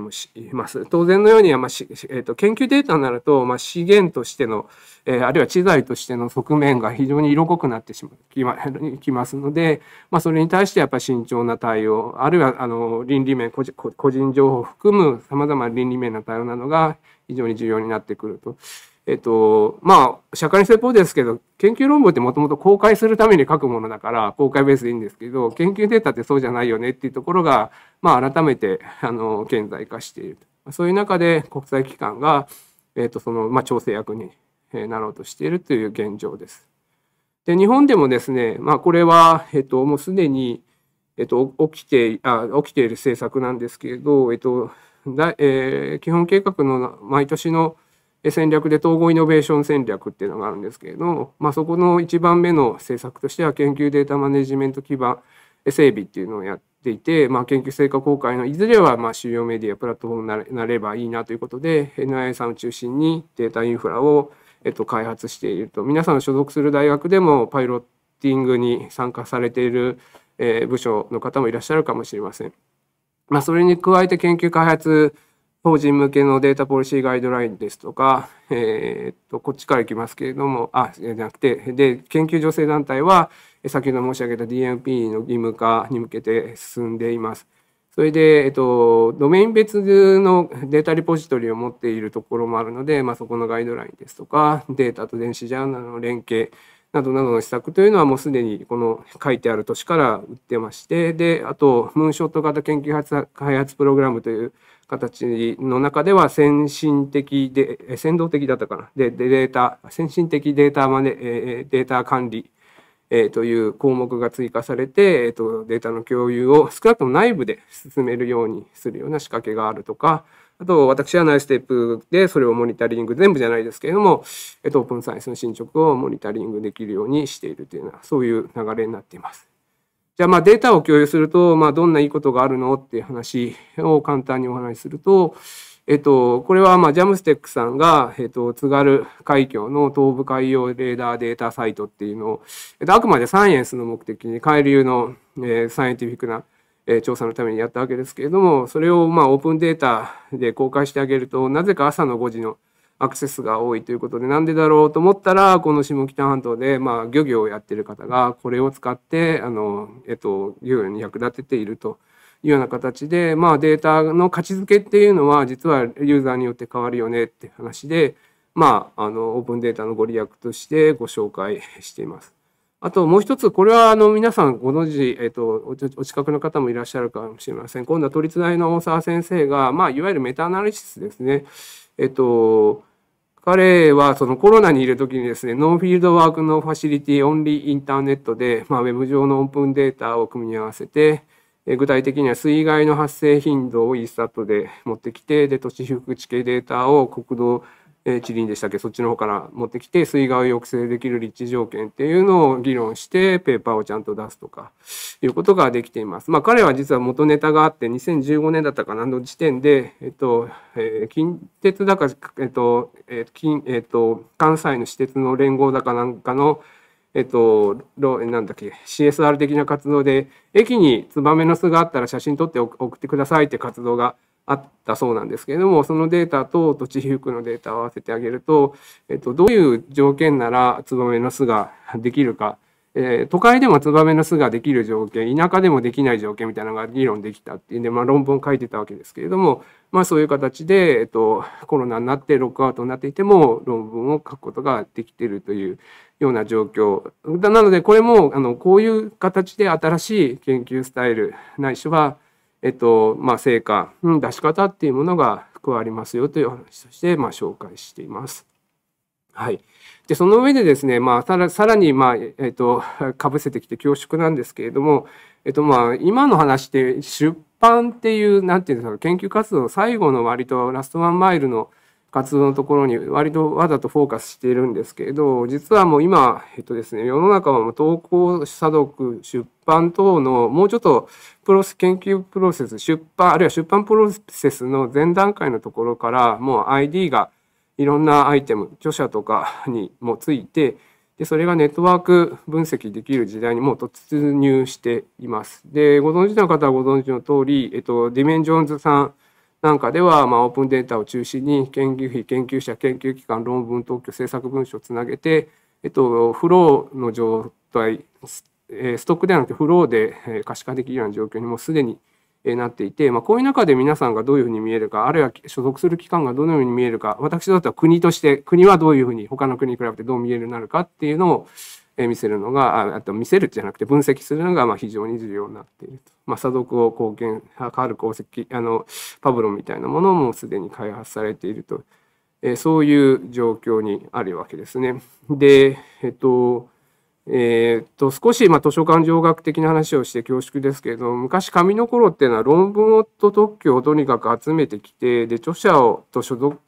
ます。当然のように、まあしえーと、と研究データになると、まあ、資源としての、えー、あるいは知財としての側面が非常に色濃くなってしまきまきますので、まあ、それに対してやっぱり慎重な対応あるいはあの倫理面個人個人情報を含むさまざまな倫理面の対応などが非常に重要になってくると。えっと、まあ、社会に説法ですけど、研究論文ってもともと公開するために書くものだから、公開ベースでいいんですけど、研究データってそうじゃないよねっていうところが、まあ、改めて、あの、顕在化しているそういう中で国際機関が、えっと、その、まあ、調整役になろうとしているという現状です。で日本でもですね、まあ、これは、えっと、もうすでに、えっと、起きてあ起きている政策なんですけれど、えっとだえー、基本計画の毎年の戦略で統合イノベーション戦略っていうのがあるんですけれど、まあ、そこの一番目の政策としては研究データマネジメント基盤整備っていうのをやっていて、まあ、研究成果公開のいずれはま主要メディアプラットフォームになればいいなということで NIA さんを中心にデータインフラをえっと、開発していると皆さんの所属する大学でもパイロッティングに参加されている、え部署の方もいらっしゃるかもしれません。まあ、それに加えて研究開発法人向けのデータポリシーガイドラインですとか、えー、っとこっちからいきますけれどもあじゃなくてで研究助成団体は先ほど申し上げた DMP の義務化に向けて進んでいます。それで、えっと、ドメイン別のデータリポジトリを持っているところもあるので、まあ、そこのガイドラインですとか、データと電子ジャーナルの連携などなどの施策というのはもうすでにこの書いてある年から売ってまして、で、あと、ムーンショット型研究開発プログラムという形の中では先進的で、先導的だったかな。で、データ、先進的データマネ、データ管理えー、という項目が追加されて、えー、とデータの共有を少なくとも内部で進めるようにするような仕掛けがあるとか、あと、私はナイステップでそれをモニタリング、全部じゃないですけれども、えっと、オープンサイエンスの進捗をモニタリングできるようにしているというような、そういう流れになっています。じゃあ、まあ、データを共有すると、まあ、どんないいことがあるのっていう話を簡単にお話しすると、えっと、これはまあジャムステックさんが、えっと、津軽海峡の東部海洋レーダーデータサイトっていうのを、えっと、あくまでサイエンスの目的に海流の、えー、サイエンティフィックな、えー、調査のためにやったわけですけれども、それをまあオープンデータで公開してあげると、なぜか朝の5時のアクセスが多いということで、なんでだろうと思ったら、この下北半島で、まあ、漁業をやってる方が、これを使って、あの、えっと、漁業に役立てているというような形で、まあ、データの価値づけっていうのは実はユーザーによって変わるよねっていう話で、まあ、あのオープンデータのご利益としてご紹介しています。あともう一つ、これはあの皆さんご存知、えっと、お近くの方もいらっしゃるかもしれません。今度は都立大の大沢先生が、まあ、いわゆるメタアナリシスですね。えっと、彼はそのコロナにいる時にですね、ノンフィールドワークのファシリティオンリーインターネットで、まあ、ウェブ上のオープンデータを組み合わせて、具体的には水害の発生頻度を ESAT で持ってきてで都市復地形データを国土地理院でしたっけそっちの方から持ってきて水害を抑制できる立地条件っていうのを議論してペーパーをちゃんと出すとかいうことができています。まあ、彼は実は元ネタがあって2015年だったかなの時点で、えっとえー、近鉄だか、えっとえー、えっと、関西の私鉄の連合だかなんかのえっと、なんだっけ CSR 的な活動で駅にツバメの巣があったら写真撮って送ってくださいって活動があったそうなんですけれどもそのデータと土地被覆のデータを合わせてあげると、えっと、どういう条件ならツバメの巣ができるかえー、都会でもツバメの巣ができる条件田舎でもできない条件みたいなのが議論できたっていうんで、まあ、論文を書いてたわけですけれども、まあ、そういう形で、えっと、コロナになってロックアウトになっていても論文を書くことができているというような状況なのでこれもあのこういう形で新しい研究スタイルないしは、えっとまあ、成果出し方っていうものが加わりますよという話として、まあ、紹介しています。はい、で、その上でですね、まあ、さらさらに、まあ、えっ、と、か [laughs] ぶせてきて恐縮なんですけれども、えっ、と、まあ、今の話って、出版っていう、なんていうんですか、研究活動、最後の割とラストワンマイルの活動のところに割とわざとフォーカスしているんですけれど、実はもう今、えっとですね、世の中はもう投稿、査読、出版等のもうちょっとプロセ研究プロセス、出版、あるいは出版プロセスの前段階のところから、もう ID がいろんなアイテム著者とかにもついてでそれがネットワーク分析できる時代にもう突入しています。でご存知の方はご存知の通り、えっと、ディメンジョンズさんなんかでは、まあ、オープンデータを中心に研究費研究者研究機関論文特許政策文書をつなげて、えっと、フローの状態ストックではなくてフローで可視化できるような状況にもうすでになっていて、まあ、こういう中で皆さんがどういうふうに見えるか、あるいは所属する機関がどのように見えるか、私だと国として、国はどういうふうに、他の国に比べてどう見えるようになるかっていうのを見せるのが、あと見せるじゃなくて分析するのがまあ非常に重要になっていると。まあ、査読を貢献、カール功績、あの、パブロンみたいなものもすでに開発されていると、えそういう状況にあるわけですね。で、えっと、えー、と少しま図書館上学的な話をして恐縮ですけれども昔紙の頃っていうのは論文と特許をとにかく集めてきてで著者をと所属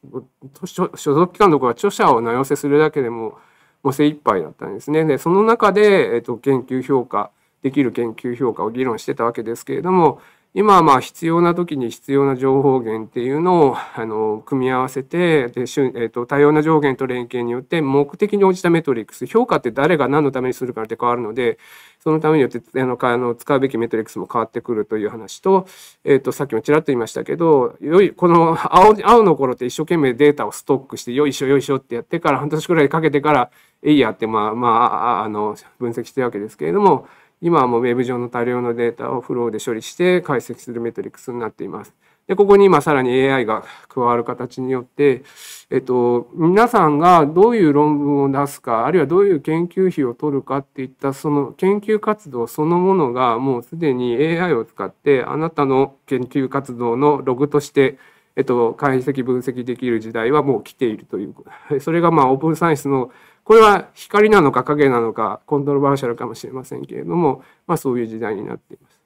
所属機関の頃は著者を名寄せするだけでももう精一杯だったんですね。でその中で、えー、っと研究評価できる研究評価を議論してたわけですけれども今はまあ必要な時に必要な情報源っていうのをあの組み合わせてで、えー、と多様な上限と連携によって目的に応じたメトリックス評価って誰が何のためにするかって変わるのでそのためによってあのあの使うべきメトリックスも変わってくるという話と,、えー、とさっきもちらっと言いましたけどよいこの青青の頃って一生懸命データをストックしてよいしょよいしょってやってから半年くらいかけてからえいやってまあまああの分析してるわけですけれども。今はもうウェブ上の多量のデータをフローで処理して解析するメトリックスになっています。で、ここに今さらに AI が加わる形によって、えっと、皆さんがどういう論文を出すか、あるいはどういう研究費を取るかっていった、その研究活動そのものがもうすでに AI を使って、あなたの研究活動のログとして、えっと、解析分析できる時代はもう来ているという、それがまあオープンサイエンスのこれは光なのか影なのかコントロバーシャルかもしれませんけれども、まあ、そういう時代になっています。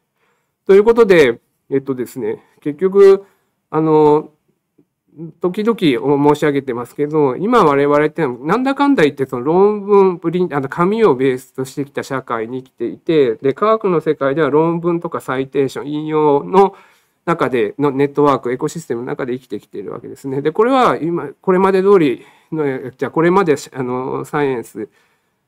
ということで、えっとですね、結局、あの、時々申し上げてますけど、今我々ってなんだかんだ言ってその論文、プリン、あの紙をベースとしてきた社会に生きていて、で、科学の世界では論文とかサイテーション、引用の中でのネットワーク、エコシステムの中で生きてきているわけですね。で、これは今、これまで通りのじゃあこれまであのサイエンス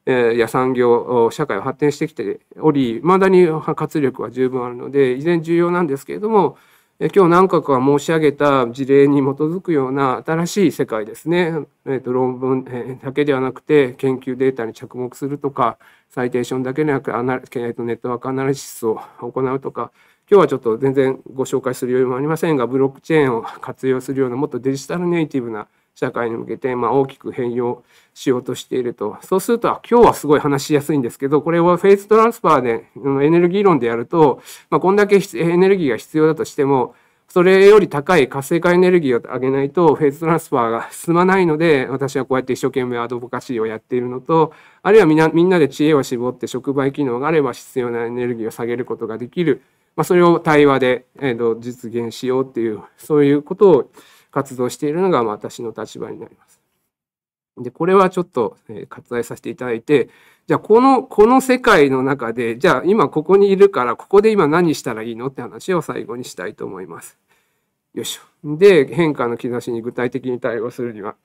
や産業社会を発展してきておりまだに活力は十分あるので依然重要なんですけれども今日何かか申し上げた事例に基づくような新しい世界ですね、えー、と論文だけではなくて研究データに着目するとかサイテーションだけでなくネットワークアナリシスを行うとか今日はちょっと全然ご紹介する余裕もありませんがブロックチェーンを活用するようなもっとデジタルネイティブな社会に向けてま大きく変容しようとしていると。そうすると、今日はすごい話しやすいんですけど、これはフェイストランスファーで、エネルギー論でやると、まあ、こんだけエネルギーが必要だとしても、それより高い活性化エネルギーを上げないと、フェイストランスファーが進まないので、私はこうやって一生懸命アドボカシーをやっているのと、あるいはみんなみんなで知恵を絞って触媒機能があれば必要なエネルギーを下げることができる。まあ、それを対話で、えー、と実現しようっていう、そういうことを活動しているのが私の立場になります。で、これはちょっと、え割愛させていただいて、じゃあこの、この世界の中で、じゃあ今ここにいるから、ここで今何したらいいのって話を最後にしたいと思います。よいしょ。で、変化の兆しに具体的に対応するには。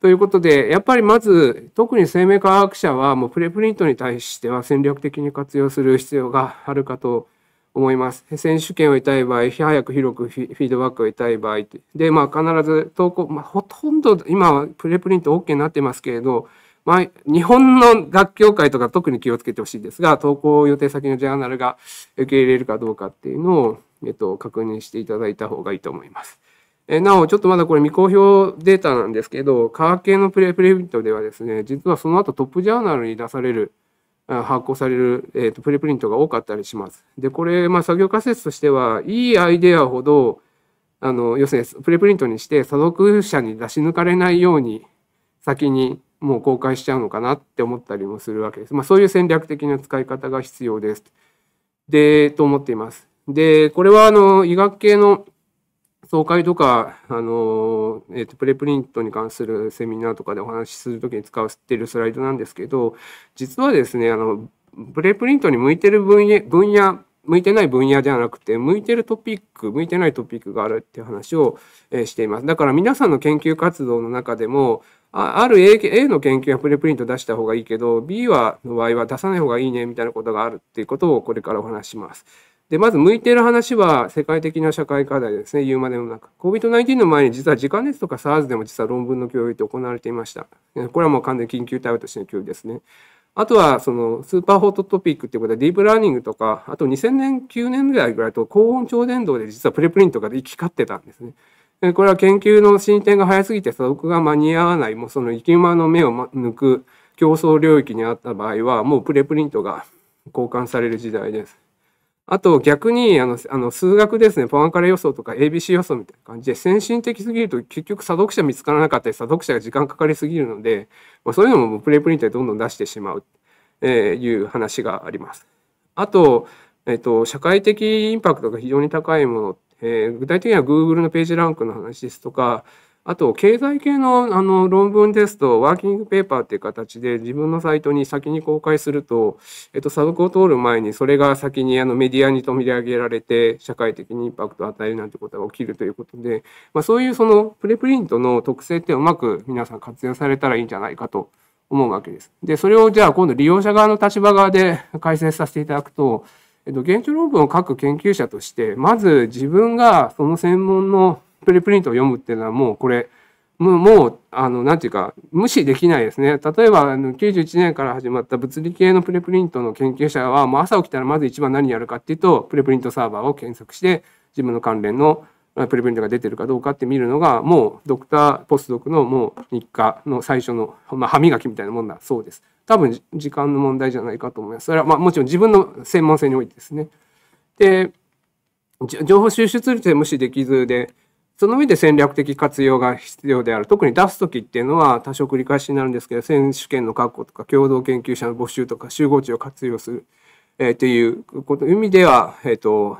ということで、やっぱりまず、特に生命科学者は、もうプレプリントに対しては戦略的に活用する必要があるかと思います。選手権を得たい場合、早く広くフィードバックを得たい場合で、まあ、必ず投稿、まあ、ほとんど今はプレプリント OK になってますけれど、まあ、日本の学協会とか特に気をつけてほしいですが、投稿予定先のジャーナルが受け入れるかどうかっていうのを、えっと、確認していただいた方がいいと思います。えなお、ちょっとまだこれ未公表データなんですけど、科学系のプレプリントではですね、実はその後トップジャーナルに出される発行される、えと、プレプリントが多かったりします。でこれ、まあ、作業仮説としてはいいアイデアほどあの要するにプレプリントにして査読者に出し抜かれないように先にもう公開しちゃうのかなって思ったりもするわけです。まあ、そういう戦略的な使い方が必要です。でと思っています。でこれはあの医学系の総会とか、あのえーと、プレプリントに関するセミナーとかでお話しするときに使っているスライドなんですけど実はですねあのプレプリントに向いてる分野分野向いてない分野ではなくて向いてるトピック向いてないトピックがあるっていう話を、えー、していますだから皆さんの研究活動の中でもあある A, A の研究はプレプリント出した方がいいけど B はの場合は出さない方がいいねみたいなことがあるっていうことをこれからお話します。で、まず向いている話は世界的な社会課題ですね、言うまでもなく。COVID-19 の前に実は時間熱とか SARS でも実は論文の共有って行われていました。これはもう完全に緊急対応としての共有ですね。あとは、その、スーパーホットトピックっていうことで、ディープラーニングとか、あと2000年、9年ぐらいぐらいと、高温超伝導で実はプレプリントが行き交ってたんですね。これは研究の進展が早すぎて、所読が間に合わない、もうその生き馬の目を抜く競争領域にあった場合は、もうプレプリントが交換される時代です。あと逆にあのあの数学ですね、ポアンカレ予想とか ABC 予想みたいな感じで先進的すぎると結局査読者見つからなかったり、査読者が時間かかりすぎるので、まあ、そういうのもプレイプリンターでどんどん出してしまう、えいう話があります。あと、えっ、と、社会的インパクトが非常に高いもの、えー、具体的には Google のページランクの話ですとか、あと、経済系のあの論文ですと、ワーキングペーパーっていう形で自分のサイトに先に公開すると、えっと、ブ読を通る前にそれが先にあのメディアに取り上げられて、社会的にインパクトを与えるなんてことが起きるということで、まあ、そういうそのプレプリントの特性ってうまく皆さん活用されたらいいんじゃないかと思うわけです。で、それをじゃあ今度利用者側の立場側で解説させていただくと、えっと、現状論文を書く研究者として、まず自分がその専門のプレプリントを読むっていうのはもうこれもうあのなんていうか無視できないですね例えばあの91年から始まった物理系のプレプリントの研究者はもう朝起きたらまず一番何やるかっていうとプレプリントサーバーを検索して自分の関連のプレプリントが出てるかどうかって見るのがもうドクターポスドクのもう日課の最初の、まあ、歯磨きみたいなもんだそうです多分時間の問題じゃないかと思いますそれはまあもちろん自分の専門性においてですねで情報収集ツールって無視できずでその上で戦略的活用が必要である。特に出す時っていうのは多少繰り返しになるんですけど、選手権の確保とか、共同研究者の募集とか、集合値を活用する、えー、ということ意味では、えっ、と、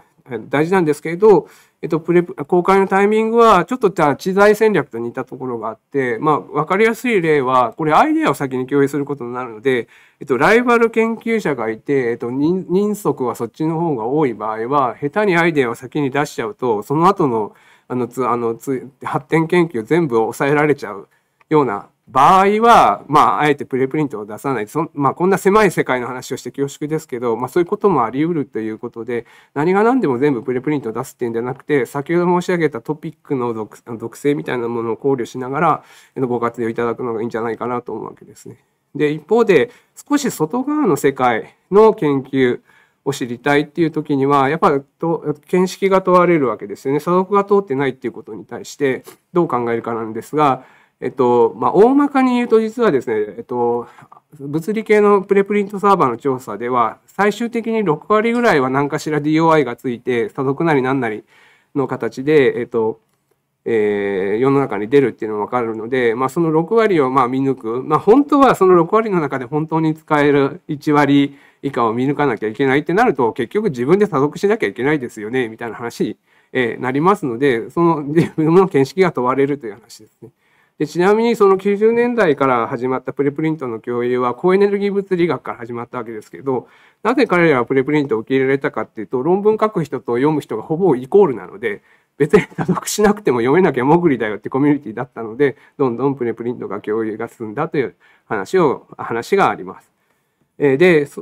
大事なんですけれど、えっ、と、プレ公開のタイミングは、ちょっと知財戦略と似たところがあって、まあ、わかりやすい例は、これアイデアを先に共有することになるので、えっ、と、ライバル研究者がいて、えっと、人足はそっちの方が多い場合は、下手にアイデアを先に出しちゃうと、その後の、あのつあのつ発展研究全部抑えられちゃうような場合は、まあ、あえてプレプリントを出さないそ、まあ、こんな狭い世界の話をして恐縮ですけど、まあ、そういうこともあり得るということで何が何でも全部プレプリントを出すっていうんじゃなくて先ほど申し上げたトピックの属属性みたいなものを考慮しながらご活用いただくのがいいんじゃないかなと思うわけですね。で一方で少し外側の世界の研究を知りたいっていう時にはやっぱと見識が問われるわけですよね査読が通ってないっていうことに対してどう考えるかなんですが、えっとまあ、大まかに言うと実はですね、えっと、物理系のプレプリントサーバーの調査では最終的に6割ぐらいは何かしら DOI がついて査読なり何なりの形で、えっとえー、世の中に出るっていうのが分かるので、まあ、その6割をまあ見抜く、まあ、本当はその6割の中で本当に使える1割以下を見抜かなきゃいけないってなると結局自分で査読しなきゃいけないですよねみたいな話に、えなりますのでその自分の見識が問われるという話ですね。でちなみにその90年代から始まったプレプリントの共有は高エネルギー物理学から始まったわけですけどなぜ彼らはプレプリントを受け入れられたかっていうと論文書く人と読む人がほぼイコールなので別に査読しなくても読めなきゃ潜りだよってコミュニティだったのでどんどんプレプリントが共有が進んだという話を話があります。で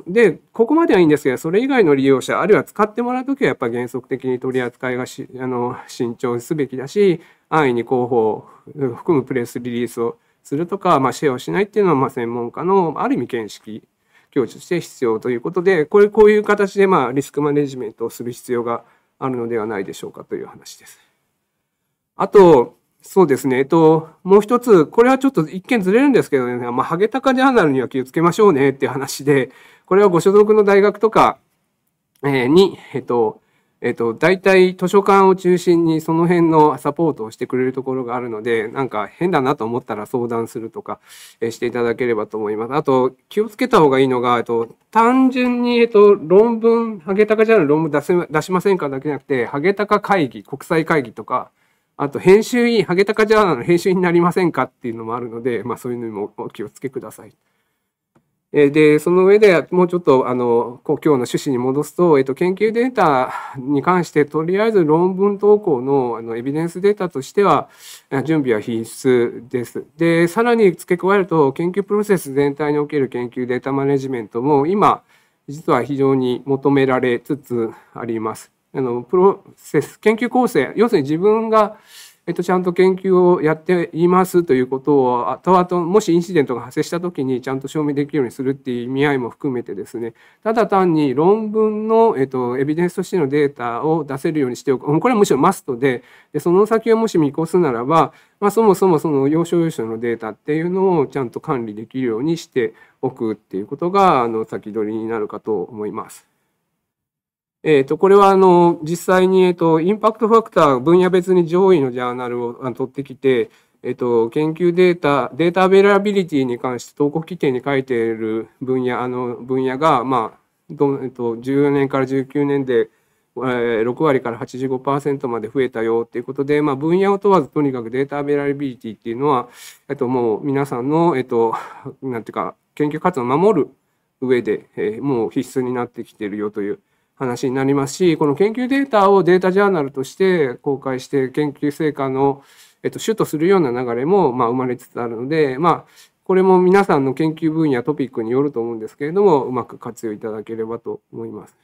で、ここまではいいんですけど、それ以外の利用者、あるいは使ってもらうときは、やっぱり原則的に取り扱いがしあの慎重すべきだし、安易に広報を含むプレスリリースをするとか、まあ、シェアをしないっていうのは、まあ、専門家のある意味見識、教授して必要ということで、これ、こういう形で、まあ、リスクマネジメントをする必要があるのではないでしょうかという話です。あと、そうですね。えっと、もう一つ、これはちょっと一見ずれるんですけどね、まあ、ハゲタカジャーナルには気をつけましょうねっていう話で、これはご所属の大学とか、に、えっと、えっと、大体図書館を中心にその辺のサポートをしてくれるところがあるので、なんか変だなと思ったら相談するとか、していただければと思います。あと、気をつけた方がいいのが、えっと、単純に、えっと、論文、ハゲタカジャーナル論文出せ出しませんかだけじゃなくて、ハゲタカ会議、国際会議とか、あと、編集員、ハゲタカジャーナの編集員になりませんかっていうのもあるので、まあ、そういうのにもお気をつけください。えで、その上でもうちょっと、あの、今日の趣旨に戻すと、えっと、研究データに関して、とりあえず論文投稿のあのエビデンスデータとしては、準備は必須です。で、さらに付け加えると、研究プロセス全体における研究データマネジメントも、今、実は非常に求められつつあります。あのプロセス研究構成要するに自分が、えっと、ちゃんと研究をやっていますということを後々もしインシデントが発生した時にちゃんと証明できるようにするっていう意味合いも含めてですねただ単に論文の、えっと、エビデンスとしてのデータを出せるようにしておくこれはむしろマストででその先をもし見越すならば、まあ、そもそもその要所要所のデータっていうのをちゃんと管理できるようにしておくっていうことがあの先取りになるかと思います。えっ、ー、と、これはあの、実際に、えっ、と、インパクトファクター分野別に上位のジャーナルを取ってきて、えっ、と、研究データ、データアベラビリティに関して投稿規定に書いている分野、あの、分野が、まあ、どえっと、14年から19年で、えー、6割から85%まで増えたよっていうことで、まあ、分野を問わずとにかくデータアベラビリティっていうのは、えっと、もう皆さんの、えっと、なんていうか研究活動を守る上で、えー、もう必須になってきているよという話になりますしこの研究データをデータジャーナルとして公開して研究成果の、えっと、主とするような流れも、まあ、生まれつつあるので、まあ、これも皆さんの研究分野トピックによると思うんですけれどもうまく活用いただければと思います。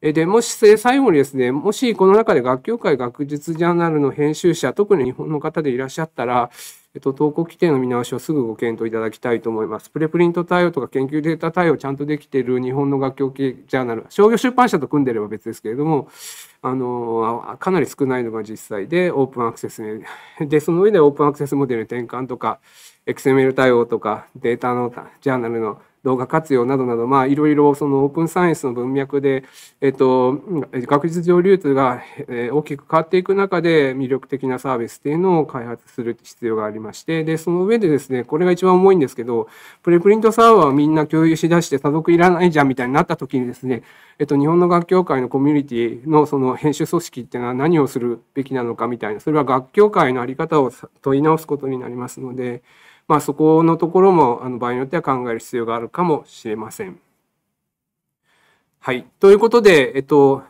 で、もし、最後にですね、もしこの中で学協会学術ジャーナルの編集者、特に日本の方でいらっしゃったら、えっと、投稿規定の見直しをすぐご検討いただきたいと思います。プレプリント対応とか研究データ対応ちゃんとできている日本の学協系ジャーナル、商業出版社と組んでれば別ですけれども、あの、かなり少ないのが実際で、オープンアクセスに、で、その上でオープンアクセスモデル転換とか、XML 対応とか、データのジャーナルの動画活用などなど、まあ、いろいろそのオープンサイエンスの文脈で、えっと、学術上流通が大きく変わっていく中で魅力的なサービスっていうのを開発する必要がありましてでその上でですねこれが一番重いんですけどプレプリントサーバーをみんな共有しだして多読いらないじゃんみたいになった時にですね、えっと、日本の学協会のコミュニティのその編集組織っていうのは何をするべきなのかみたいなそれは学協会の在り方を問い直すことになりますので。まあ、そこのところもあの場合によっては考える必要があるかもしれません。はい。ということで、えっと、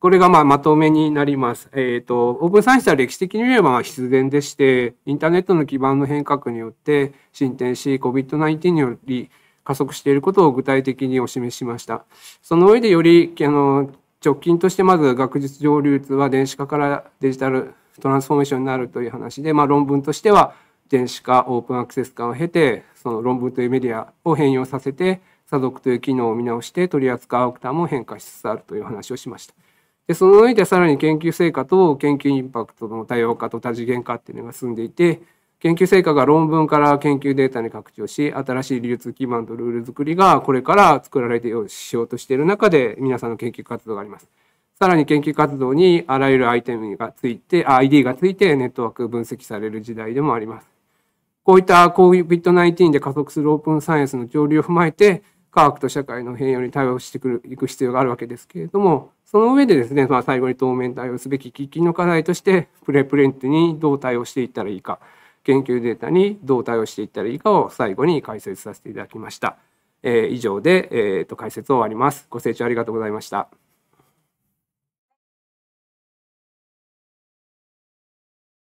これがまあまとめになります。えっ、と、オープンサイエンスは歴史的に見れば必然でして、インターネットの基盤の変革によって進展し、COVID-19 により加速していることを具体的にお示ししました。その上でより、あの、直近としてまず学術上流通は電子化からデジタルトランスフォーメーションになるという話で、まあ論文としては電子化オープンアクセス化を経てその論文というメディアを変容させて査読という機能を見直して取り扱うアクターも変化しつつあるという話をしました。でその上でさらに研究成果と研究インパクトの多様化と多次元化っていうのが進んでいて研究成果が論文から研究データに拡張し新しい流通基盤とルール作りがこれから作られてようしようとしている中で皆さんの研究活動があります。さらに研究活動にあらゆるアイテムがついて、ID がついてネットワーク分析される時代でもあります。こういった COVID-19 で加速するオープンサイエンスの潮流を踏まえて、科学と社会の変容に対応していく必要があるわけですけれども、その上でですね、まあ、最後に当面対応すべき喫緊の課題として、プレプレントにどう対応していったらいいか、研究データにどう対応していったらいいかを最後に解説させていただきました。えー、以上で、えー、と解説を終わります。ご清聴ありがとうございました。